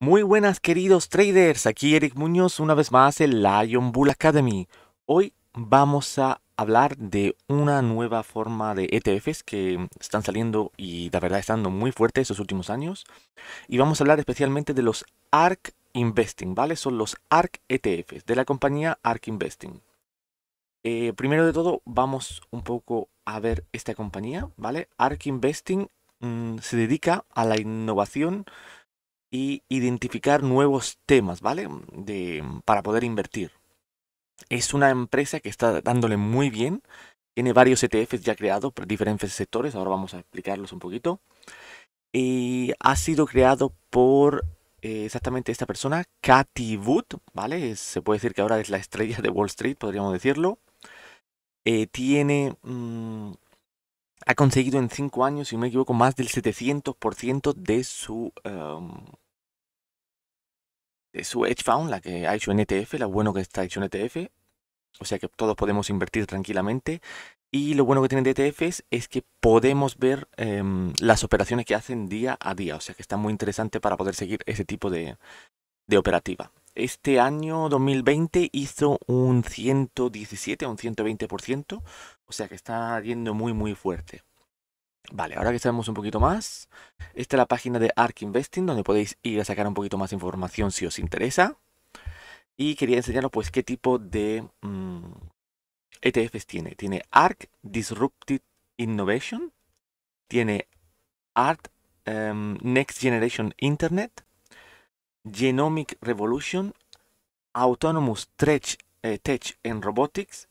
Muy buenas queridos traders, aquí Eric Muñoz una vez más en Lion Bull Academy. Hoy vamos a hablar de una nueva forma de ETFs que están saliendo y la verdad estando muy fuerte estos últimos años. Y vamos a hablar especialmente de los ARK Investing, ¿vale? Son los ARK ETFs de la compañía ARK Investing. Eh, primero de todo vamos un poco a ver esta compañía, ¿vale? ARK Investing mm, se dedica a la innovación y identificar nuevos temas, ¿vale? Mm, mm, para poder invertir. Es una empresa que está dándole muy bien. Tiene varios ETFs ya creados por diferentes sectores. Ahora vamos a explicarlos un poquito. Y ha sido creado por eh, exactamente esta persona, Katy Wood, ¿vale? se puede decir que ahora es la estrella de Wall Street, podríamos decirlo. Eh, tiene mm, ha conseguido en 5 años, si no me equivoco, más del 700% de su, em, de su hedge fund, la que ha hecho en ETF, la bueno que está hecho en ETF. O sea que todos podemos invertir tranquilamente. Y lo bueno que tienen de es que podemos ver em, las operaciones que hacen día a día. O sea que está muy interesante para poder seguir ese tipo de, de operativa. Este año 2020 hizo un 117 un 120%. O sea que está yendo muy muy fuerte. Vale, ahora que sabemos un poquito más, esta es la página de Ark Investing, donde podéis ir a sacar un poquito más información si os interesa. Y quería enseñaros pues qué tipo de mm, ETFs tiene. Tiene ARK Disrupted Innovation, tiene ARK em, Next Generation Internet, Genomic Revolution, Autonomous Tech, eh, Tech and Robotics,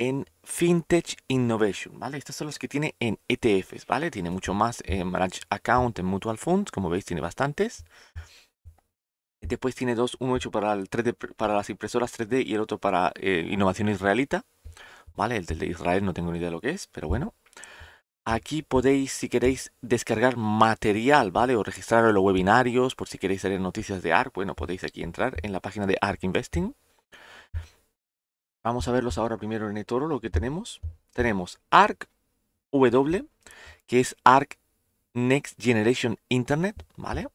en FinTech Innovation, ¿vale? Estos son los que tiene en ETFs, ¿vale? Tiene mucho más en eh, Manage Account, en Mutual Funds, como veis tiene bastantes. Después tiene dos, uno hecho para, el 3D, para las impresoras 3D y el otro para eh, innovación israelita, ¿vale? El de Israel no tengo ni idea de lo que es, pero bueno. Aquí podéis, si queréis, descargar material, ¿vale? O registrar los webinarios, por si queréis salir noticias de ARC, bueno, podéis aquí entrar en la página de ARC Investing. Vamos a verlos ahora primero en toro lo que tenemos. Tenemos ARC W, que es ARC Next Generation Internet, ¿vale?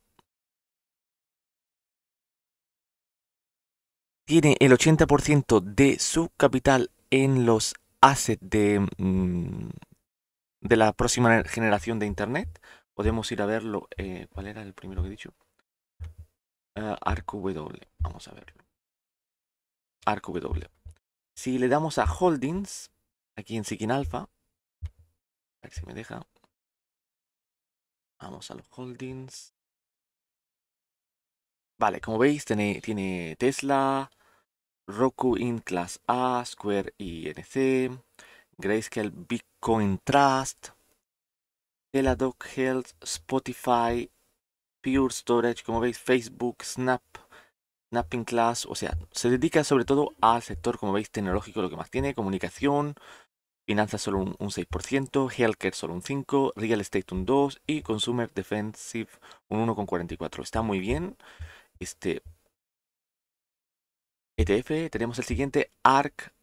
Tiene el 80% de su capital en los assets de, mm, de la próxima generación de Internet. Podemos ir a verlo. Eh, ¿Cuál era el primero que he dicho? Eh, ARCW. W. Vamos a verlo. ARC W. Si le damos a Holdings, aquí en Seeking Alpha, a ver si me deja. Vamos a los Holdings. Vale, como veis, tiene, tiene Tesla, Roku in Class A, Square INC, Grayscale Bitcoin Trust, Teladoc Health, Spotify, Pure Storage, como veis, Facebook, Snap, Snapping Class, o sea, se dedica sobre todo al sector, como veis, tecnológico, lo que más tiene, comunicación, finanzas solo un, 6%, healthcare solo un 5%, real estate un 2% y consumer defensive un 1,44%. Está muy bien. Este ETF, tenemos el siguiente, ARC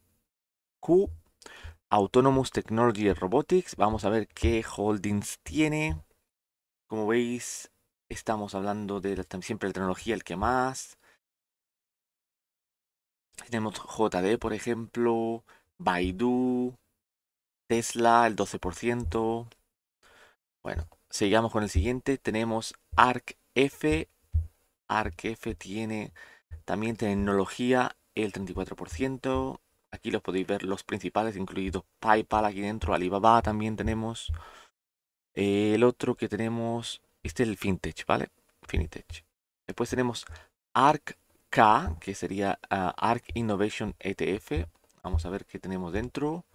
Q, Autonomous Technology Robotics. Vamos a ver qué holdings tiene. Como veis, estamos hablando de siempre la tecnología, el que más. Tenemos JD, por ejemplo, Baidu, Tesla, el 12%. Bueno, sigamos con el siguiente. Tenemos ArcF. ArcF tiene también tecnología, el 34%. Aquí los podéis ver los principales, incluidos PayPal aquí dentro, Alibaba también tenemos. Eh, el otro que tenemos, este es el FinTech, ¿vale? FinTech. Después tenemos Arc K, que sería ah, ARC Innovation ETF. Vamos a ver qué tenemos dentro.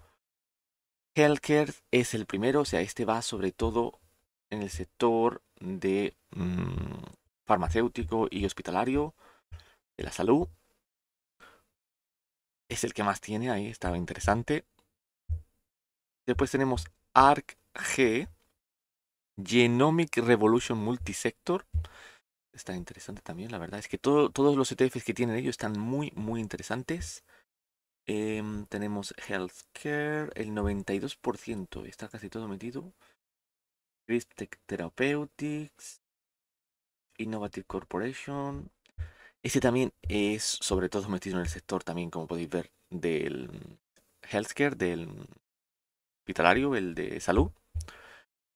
Healthcare es el primero, o sea, este va sobre todo en el sector de mm, farmacéutico y hospitalario, de la salud. Es el que más tiene, ahí estaba interesante. Después tenemos ARC G, Genomic Revolution Multisector está interesante también, la verdad. Es que todo, todos los ETFs que tienen ellos están muy, muy interesantes. Em, tenemos Healthcare, el 92%, está casi todo metido. Tech Therapeutics, Innovative Corporation. Este también es sobre todo metido en el sector también, como podéis ver, del healthcare, del hospitalario, el de salud.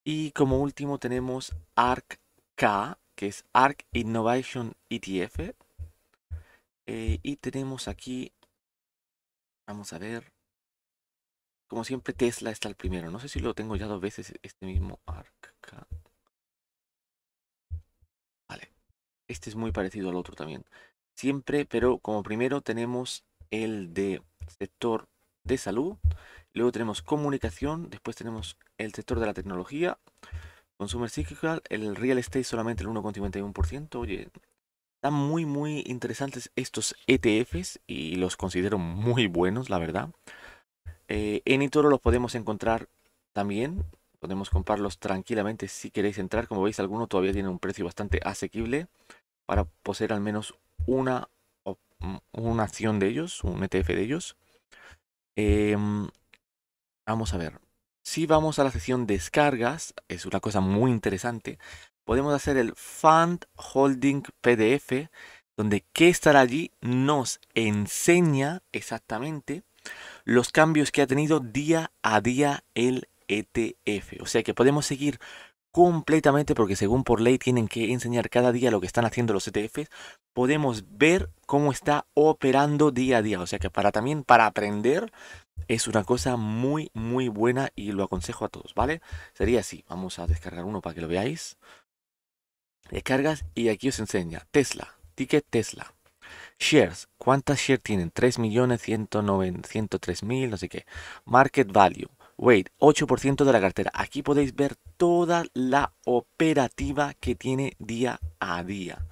Y como último tenemos ARC-K, que es ARC Innovation ETF. Eh, y tenemos aquí, vamos a ver, como siempre Tesla está el primero. No sé si lo tengo ya dos veces este mismo ARC. Vale, este es muy parecido al otro también. Siempre, pero como primero tenemos el de sector de salud, luego tenemos comunicación, después tenemos el sector de la tecnología, Consumer Cyclical, el real estate solamente el 1,51%. Oye, están muy, muy interesantes estos ETFs y los considero muy buenos, la verdad. Eh, en Itoro los podemos encontrar también. Podemos comprarlos tranquilamente si queréis entrar. Como veis, alguno todavía tiene un precio bastante asequible para poseer al menos una, mm, una acción de ellos, un ETF de ellos. Em, vamos a ver. Si vamos a la sección descargas, es una cosa muy interesante, podemos hacer el Fund Holding PDF, donde qué estará allí nos enseña exactamente los cambios que ha tenido día a día el ETF. O sea que podemos seguir completamente porque según por ley tienen que enseñar cada día lo que están haciendo los ETFs, podemos ver cómo está operando día a día. O sea que para también para aprender es una cosa muy, muy buena y lo aconsejo a todos, ¿vale? Sería así. Vamos a descargar uno para que lo veáis. Descargas y aquí os enseña. Tesla, ticket Tesla. Shares, ¿cuántas shares tienen? 3.103.000, no sé qué. Market value, weight, 8% de la cartera. Aquí podéis ver toda la operativa que tiene día a día.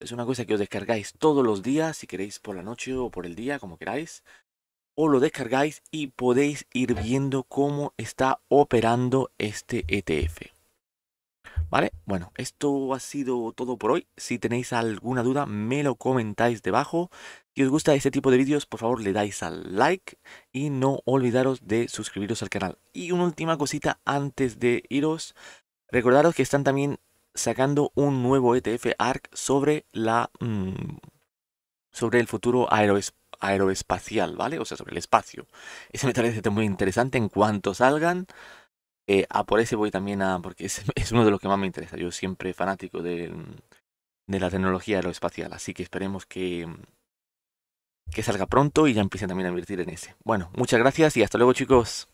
Es una cosa que os descargáis todos los días, si queréis por la noche o por el día, como queráis o lo descargáis y podéis ir viendo cómo está operando este ETF. ¿Vale? Bueno, esto ha sido todo por hoy. Si tenéis alguna duda, me lo comentáis debajo. Si os gusta este tipo de vídeos, por favor le dais al like y no olvidaros de suscribiros al canal. Y una última cosita antes de iros. Recordaros que están también sacando un nuevo ETF ARC sobre la... Mm, sobre el futuro Aerospace aeroespacial, ¿vale? O sea, sobre el espacio. Ese me parece muy interesante en cuanto salgan. Eh, a ah, por ese voy también a. porque es, uno de los que más me interesa. Yo siempre fanático de, de la tecnología aeroespacial. Así que esperemos que, que salga pronto y ya empiecen también a invertir en ese. Bueno, muchas gracias y hasta luego, chicos.